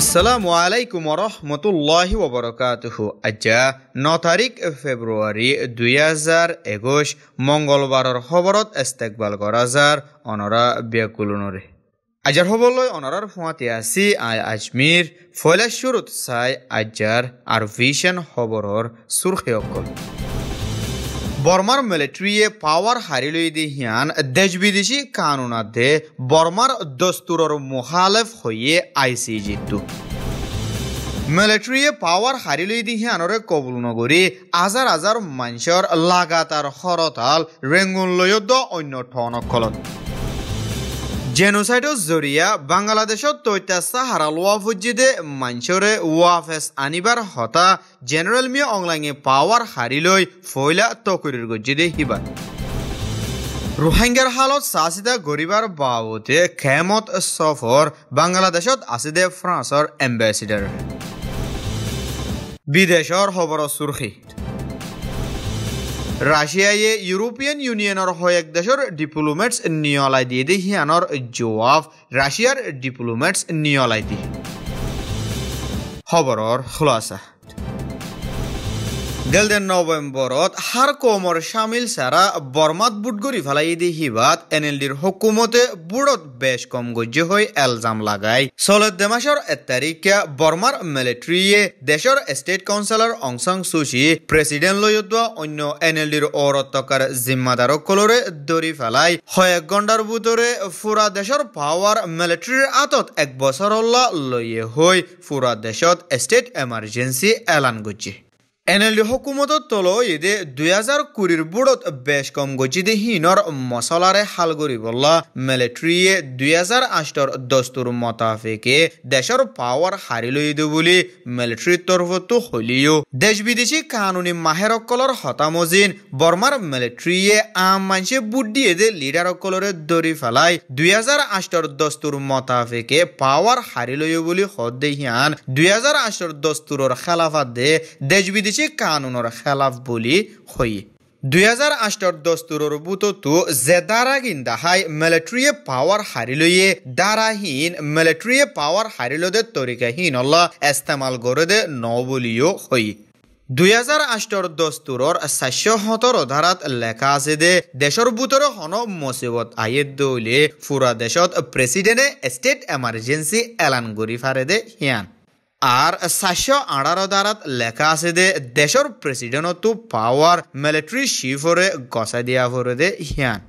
আছালামাইকুম ৰহমতুল্লাহি ৱবৰকাতহু আজা ন তাৰিখ ফেব্ৰুৱাৰী দুহেজাৰ একৈছ মংগলবাৰৰ খবৰত ইষ্টেকবাল গৰাজাৰ অনৰা ব্যাকুলনৰে আজাৰ হ'বলৈ অনৰাৰ সোঁৱাতে আছে আই আজমীৰ ফৈলেশ্বৰত চাই আজাৰ আৰু ভিছেন খবৰৰ চুৰসেয়ক অকল বৰ্মাৰ মিলিটাৰীয়ে পাৱাৰ হাৰিলৈ দি সিয়ান দেশ বিদেশী কানুনাতে বৰ্মাৰ দস্তুৰৰ মহালেফ হৈয়ে আইচি জিতটো মিলিটাৰীয়ে পাৱাৰ হাৰিলৈ দি সিয়ানৰে কবুল নগৰি আজাৰ আজাৰ মানুহৰ লাগাতাৰ হৰতাল ৰেঙুনলৈ অন্য ঠনকলত জেনোসাইডর জরিয়া বাংলাদেশত তৈতাসা হারালোয়া ফুজিদে মানসরে ওয়াফেস আনিবার হতা জেনারেল মিয়া অংলাঙে পাওয়ার হারিলই ফয়লা তকরির গজ্জিদে হিবা রোহিঙ্গার হালত চাচিতা গরিবার বাবদে খেমত সফর বাংলাদেশত আছে দে ফ্রান্সর এম্বেসিডার বিদেশৰ খবৰৰ চুৰখী ৰাছিয়াই ইউৰোপীয়ান ইউনিয়নৰ হয় এক দেশৰ ডিপ্লোমেটছ নিয়লাই দিয়ে দে সিহানৰ জৱাব ৰাছিয়াৰ ডিপ্লোমেটছ নিয়লাই দিয়ে খবৰৰ খোলাচা দেলদেন নভেম্বরত হার কমর সামিল সারা বর্মাত বুটগরি ফেলাই দি হিবাত ডির হকুমতে বুড়ত বেশ কম গজ্জ হয়ে এলজাম লাগাই চলত দেমাসর এক তারিখে বর্মার মিলিটারিয়ে দেশর state councillor Aung San Suu Kyi president লৈ অন্য এন এল ডির এনএলডির অরত্তকার কলরে ধরি ফেলাই হয়েক গন্ডার ভিতরে ফুরা দেশর পাওয়ার মিলিটারির আতত এক বছর লইয়ে হয়ে ফুরা দেশত স্টেট এমার্জেন্সি এলান গজ্জে এনএলডি এল হকুমতর তলৈ দে দুই হাজার কুড়ির বোর্ডত বেশ কম গজিদে হিনর মশলারে হাল গরিবল্লা মিলিটারিয়ে দুই হাজার আষ্টর দস্তুর মতাফিকে দেশের পাওয়ার হারি লইদ বলে মিলিটারির তরফতো হলিও দেশ বিদেশি কানুনি মাহেরকলর হতামজিন বর্মার মিলিটারিয়ে আম মানসে বুদ্ধিয়ে দে লিডারকলরে দরি ফেলাই দুই হাজার আষ্টর দস্তুর মতাফিকে পাওয়ার হারি লইও বলে হদ্দে হিয়ান দুই হাজার আষ্টর দস্তুরর খেলাফাত দে দেশ বিদেশি কিনছে কানুনর খেলাফ বলি হই দুই হাজার আষ্টর দস্তুরর বুততু যে গিন দাহাই মিলিটারিয়ে পাওয়ার হারিলইয়ে দারাহীন মিলিটারিয়ে পাওয়ার হারিলদের তরিকাহীন অল্লা ইস্তেমাল করে দে নবলিও হই দুই হাজার আষ্টর দস্তুরর চারশো সতর ধারাত লেখা আছে যে দেশৰ ভিতরে হন মসিবত আয়ের দৌলে ফুরা দেশত প্রেসিডেন্টে স্টেট এমার্জেন্সি এলান করি ফারে দে হিয়ান আর সাতশো আঠারো দ্বারাত লেখা আছে যে দেশের প্রেসিডেন্টতো পাওয়ার মিলিটারি শিফরে গছাই দিয়া ফরে দে হিয়ান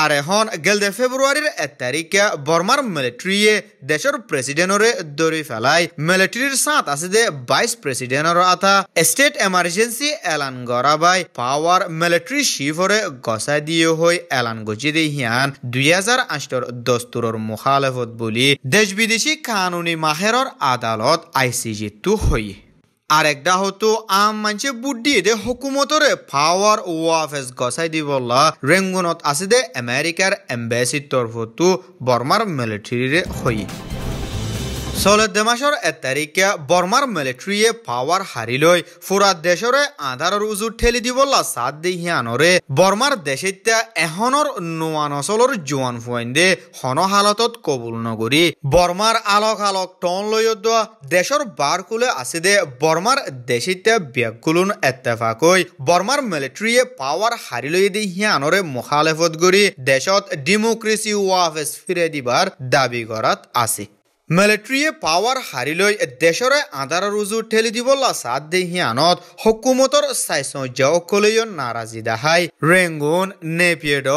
আর এখন গেলদে ফেব্রুয়ারির এক তারিখে বর্মার মিলিটারিয়ে দেশের প্রেসিডেন্টরে দৌড়ি ফেলায় মিলিটারির সাথ আছে যে ভাইস প্রেসিডেন্টর আথা স্টেট এমার্জেন্সি এলান গড়াবাই পাওয়ার মিলিটারি শিফরে গসাই দিয়ে হই এলান গজি দে হিয়ান দুই হাজার আষ্টর দস্তুরর মুখালেফত বলি দেশ বিদেশি কানুনি মাহেরর আদালত আইসিজি তু হই একটা হতো আম মানছে বুদ্ধি দে হুকুমতরে পাওয়ার ওয়াফেস গসাই দিবলা রেঙ্গুনত আছে দে আমেরিকার এম্বেসির তরফতো বর্মার মিলিটারিরে হই চলিত মাসৰ এক তাৰিখে বৰ্মাৰ মিলিটাৰীয়ে পাৱাৰ হাৰি লৈ ফুৰা দেশৰে আধাৰৰ উজুত ঠেলি দিবলা চাদ দি হিয়ানৰে বৰ্মাৰ দেশিত্যা এহনৰ নোৱান অচলৰ জোৱান ফুৱাইন্দে হন হালতত কবুল নগৰী বৰ্মাৰ আলক আলক টন লৈ অদোৱা দেশৰ বাৰ কুলে আছে দে বৰ্মাৰ দেশিত্যা ব্যাকুলুন এত্তেফাকৈ বৰ্মাৰ মিলিটাৰীয়ে পাৱাৰ হাৰি লৈ দি হিয়ানৰে মুখালেফত কৰি দেশত ডেমক্ৰেচি ৱাফেচ ফিৰাই দিবাৰ দাবী কৰাত আছে মিলিটাৰীয়ে পাৱাৰ হাৰি লৈ দেশৰে আধাৰ ৰুজু ঠেলি দিব লাচাত দেহিয়ানত হকুমতৰ চাইচৰ্যা অকলেয় নাৰাজী দাহাই ৰেংগুন নেপিয়েড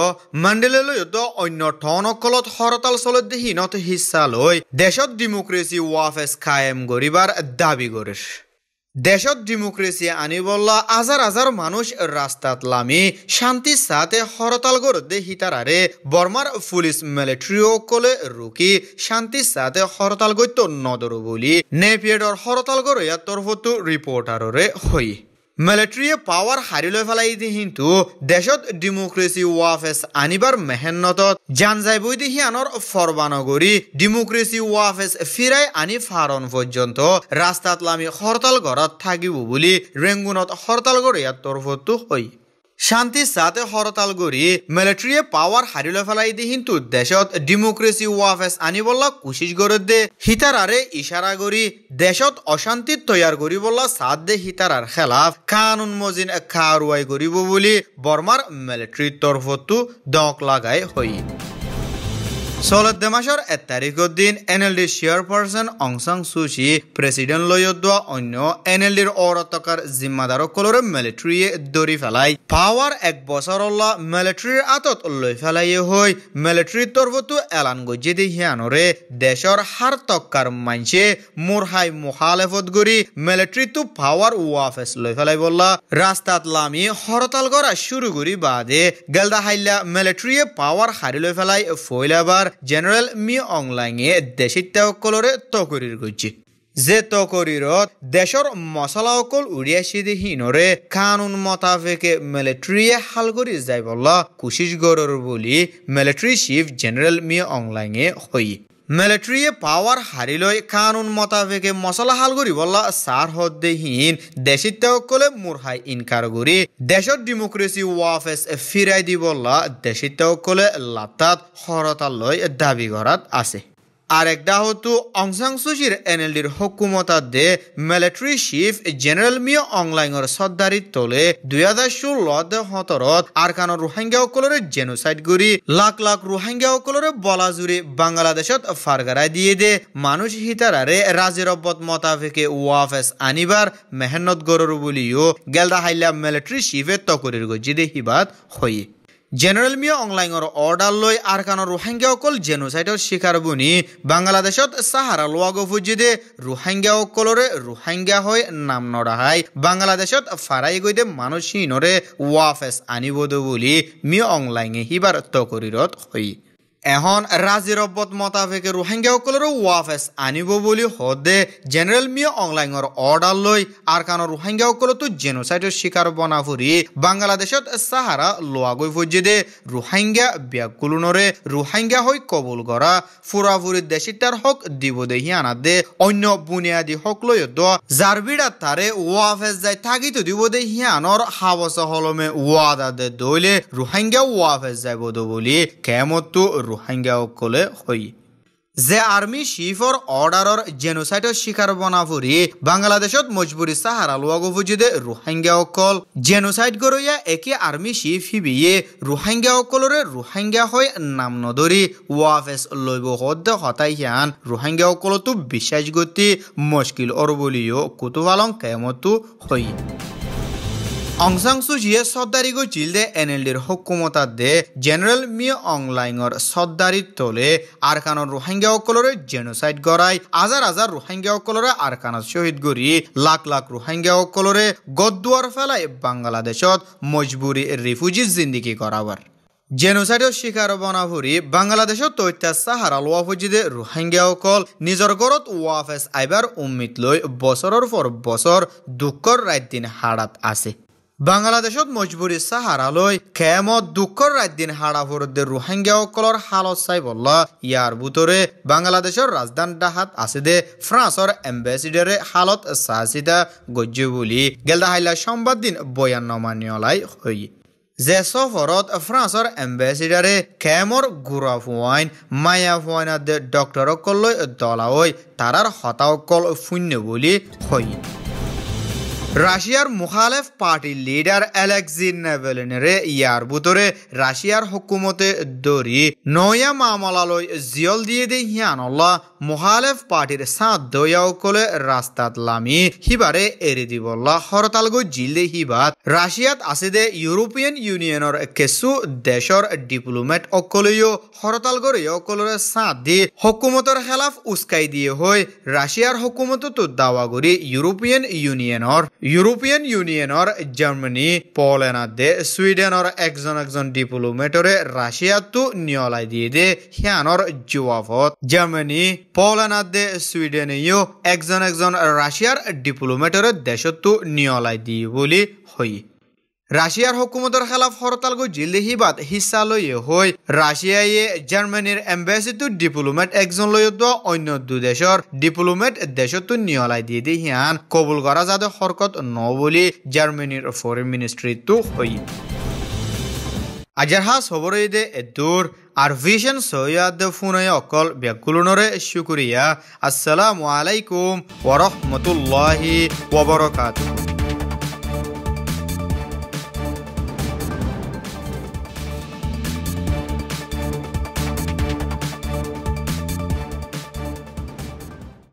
মাণ্ডেললৈ অন্য ঠন অকলত হৰতাল চলত দেহীনত হিচা লৈ দেশত ডেমক্ৰেচি ৱাফেচ কায়েম কৰিবাৰ দাবী কৰিছে দেশত ডেমোক্রেসি আনিবল্লা হাজার হাজার মানুষ রাস্তাত লামি শান্তি সাথে হরতাল গরদে হিতারারে বর্মার পুলিশ মিলিটারিও কলে রুকি শান্তি সাথে হরতাল গইত নদর বলি নেপিয়েডর হরতাল গরয়া তরফতু রিপোর্টাররে হই মিলিটাৰীয়ে পাৱাৰ হাৰি লৈ পেলাই দি কিন্তু দেশত ডেমক্ৰেচি ৱাফেচ আনিবাৰ মেহনতত জান যাই বৈ দি সিহঁতৰ ফৰবানগৰি ডেমক্ৰেচি ৱাফেচ ফিৰাই আনি ফাৰণ পৰ্যন্ত ৰাস্তাত লামি হৰতাল ঘৰত থাকিব বুলি ৰেংগুনত হৰতাল গঢ়ি ইয়াৰ তৰফতো হয় শান্তি সাথে হরতাল গড়ি মিলিটারিয়ে পাওয়ার হারিলে ফেলাই দি কিন্তু দেশত ডেমোক্রেসি ওয়াফেস বললা কুশিস গড়ে দে হিতারারে ইশারা গড়ি দেশত অশান্তি তৈয়ার গড়ি বললা সাত দে হিতারার খেলাফ কানুন মজিন খারুয়াই গড়িব বলি বর্মার মিলিটারির তরফতো দক লাগাই হই soolad মাসৰ এক তাৰিখৰ দিন এন এল ডিৰ চেয়াৰপাৰ্চন অংচাং চুচি প্ৰেচিডেণ্ট লৈ যোৱা অন্য এন এল ডিৰ অৰতকাৰ জিম্মাদাৰসকলৰে মিলিটাৰীয়ে ধৰি পেলাই পাৱাৰ এক বছৰল্লা মিলিটাৰীৰ আঁতত লৈ পেলাই হৈ মিলিটাৰীৰ তৰফতো এলান গজি দি সিয়ানৰে দেশৰ হাৰ টকাৰ মানছে মোৰহাই মুখালেফত কৰি মিলিটাৰীটো পাৱাৰ ৱাফেচ লৈ পেলাই বল্লা ৰাস্তাত লামি হৰতাল কৰা চুৰু কৰি বাদে গেলদা হাইলা মিলিটাৰীয়ে পাৱাৰ হাৰি লৈ পেলাই ফৈলাবাৰ জেনারেল মি অংলাঙে দেশী তেকলরে তকরির গুজি যে তকরির দেশর মশলা অকল উড়িয়াসিদি হিনরে কানুন মোতাবেকে মিলিটারিয়ে হালগরি যাই বল্লা কুশিস গরর বলি মিলিটারি চিফ জেনারেল মি অংলাঙে হই মিলিটাৰীয়ে পাৱাৰ হাৰি লৈ কানুন মোতাবেকে মচলাশাল কৰিবলা চাৰহদেহীন দেশিত্বসকলে মূৰ্হাই ইনকাৰ কৰি দেশত ডেমক্ৰেচি ৱাফেছ ফিৰাই দিবলা দেশিত্বসকলে লাটাত সৰতালৈ দাবী কৰাত আছে আরেকটা হতো অংসাং সুচির এনএলডির হকুমতা দে মিলিটারি চিফ জেনারেল মিয় অংলাইঙর সর্দারিত তলে দুই হাজার ষোলত কান রোহিঙ্গা অকলরে জেনোসাইড কৰি লাখ লাখ বলা বলাজুৰি বাংলাদেশত ফাৰগাৰাই দিয়ে দে মানুষ হিতারারে রাজের অব্বত মোতাবেকে ওয়াফেস আনিবার মেহনত গরর বলিও গেলদা হাইলা মিলিটারি চিফে তকরির গজি দে হিবাত হয়ে জেনেৰেল মিয়া অনলাইনৰ অৰ্ডাৰ লৈ আৰকানৰ অকল জেনোচাইডৰ শিকাৰ বুনি বাংলাদেশত চাহাৰা লোৱাগ ফুজিদে অকলরে ৰোহাংগীয়া হৈ নাম নড়াহাই বাংলাদেশত ফাৰাই মানুষ মানুহহীনৰে ৱাফেচ আনিবদ বুলি মিয়া অনলাইনে হিবার তকরিরত হই এখন ৰাজি ৰব্বত মোতাবেকে ৰোহিংগীয়াসকলৰো ওয়াফেস আনিব বুলি সদে জেনেৰেল মিয়া অংলাইঙৰ অৰ্ডাৰ লৈ আৰকানৰ ৰোহিংগীয়াসকলতো জেনোচাইডৰ শিকাৰ বনাফুৰি বাংলাদেশত চাহাৰা গই ফুজি দে রোহিঙ্গা ব্যাকুলনৰে রোহিঙ্গা হৈ কবুল কৰা ফুরাফুরি দেশিতাৰ হক দিব দেহি আনা দে অন্য বুনিয়াদী হক লৈ জাৰবিডা তাৰে যায় যাই তো দিব দে হিয়ানৰ হাবস হলমে ওয়াদা দে ওয়াফেস ৰোহিংগীয়া ৱাফেচ বলি কেমত তো ৰোহিংগাসকলে হয় যে আৰ্মি চিফৰ অৰ্ডাৰৰ জেনোচাইডৰ শিকাৰ বনাভৰি বাংলাদেশত মজবুৰী চাহাৰা লোৱা অভিযোগে ৰোহিংগাসকল জেনোচাইড গৰৈয়া একে আৰ্মি চিফ হিবিয়ে ৰোহিংগাসকলৰে ৰোহিংগা হৈ নাম নধৰি ৱাফেচ লৈব সদ্য হতাই সিয়ান ৰোহিংগাসকলতো গতি মুস্কিল অৰ বুলিও কুতুহালং কেমতো হয় অংসাং সুজিয়ে সদ্দারী গিল দে এন এল ডির হকুমতা দে জেনারেল মি অংলাইংর সদ্দারী তলে আরকানর রোহিঙ্গা অকলরে জেনোসাইড গড়াই আজার আজার রোহিঙ্গা অকলরে আরকান শহীদ গড়ি লাখ লাখ রোহিঙ্গা অকলরে গদ্দুয়ার ফলাই বাংলাদেশত মজবুরি রিফুজি জিন্দিগি করাবার জেনোসাইডের শিকার বনাভরি বাংলাদেশের তৈত্যা সাহারা লোয়াফুজিদে রোহিঙ্গা অকল নিজের ঘরত ওয়াফেস আইবার উম্মিত লৈ বছরের পর বছর দুঃখর রায় দিন হাড়াত আছে বাংলাদেশত মজবুরী সাহারালই খেমত দুঃখর রাজদিন হাড়াফুরদের রোহিঙ্গা অকলর হালত চাই বল ইয়ার বুতরে বাংলাদেশের রাজধান ডাহাত আছে দে ফ্রান্সর এম্বাসিডরে হালত সাহসিতা গজ্য বলি গেলদা হাইলা সংবাদ দিন বয়ান নমানিয়লাই হই যে সফরত ফ্রান্সর এম্বাসিডারে খেমর গুরা ফুয়াইন মায়া ফুয়াইনাদের ডক্টর অকল দলাও হই তারার হতা অকল শূন্য বলি হয় রাশিয়ার মুখালেফ পার্টির লিডার অ্যালেক্সি নেভেলিনের ইয়ার বুতরে রাশিয়ার হকুমতে দরি নয়া মামলালয় জিয়ল দিয়ে দে হিয়ানল্লা মুখালেফ পার্টির সাঁত দয়াও কলে রাস্তাত লামি হিবারে এরি দিবল্লা হরতাল গো দে হিবাত রাশিয়াত আছে দে ইউরোপিয়ান ইউনিয়নের কিছু দেশর ডিপ্লোমেট অকলেও হরতাল গড়ে অকলরে সাঁত দি হকুমতের খেলাফ উস্কাই দিয়ে হয়ে রাশিয়ার তো দাওয়া করি ইউরোপিয়ান ইউনিয়নের ইউরোপিয়ান ইউনিয়নের জার্মানি পোল্যান্ডে সুইডেনের একজন একজন ডিপ্লোমেটরে রাশিয়াতো নিয়লাই দিয়ে দে সিয়ানর জবাবত জার্মানি পোল্যান্ডে সুইডেনেও একজন একজন রাশিয়ার ডিপ্লোমেটরে দেশতো নিয়লাই দিয়ে বলি হয় রাশিয়ার হকুমতর খেলাফ হরতাল গো জিলেহি বাদ হিসা লয়ে হই রাশিয়ায়ে জার্মানির এম্বাসিতু ডিপ্লোমেট একজন লয়ে তো অন্য দু অকল ব্যাকুলনরে শুকরিয়া আসসালামু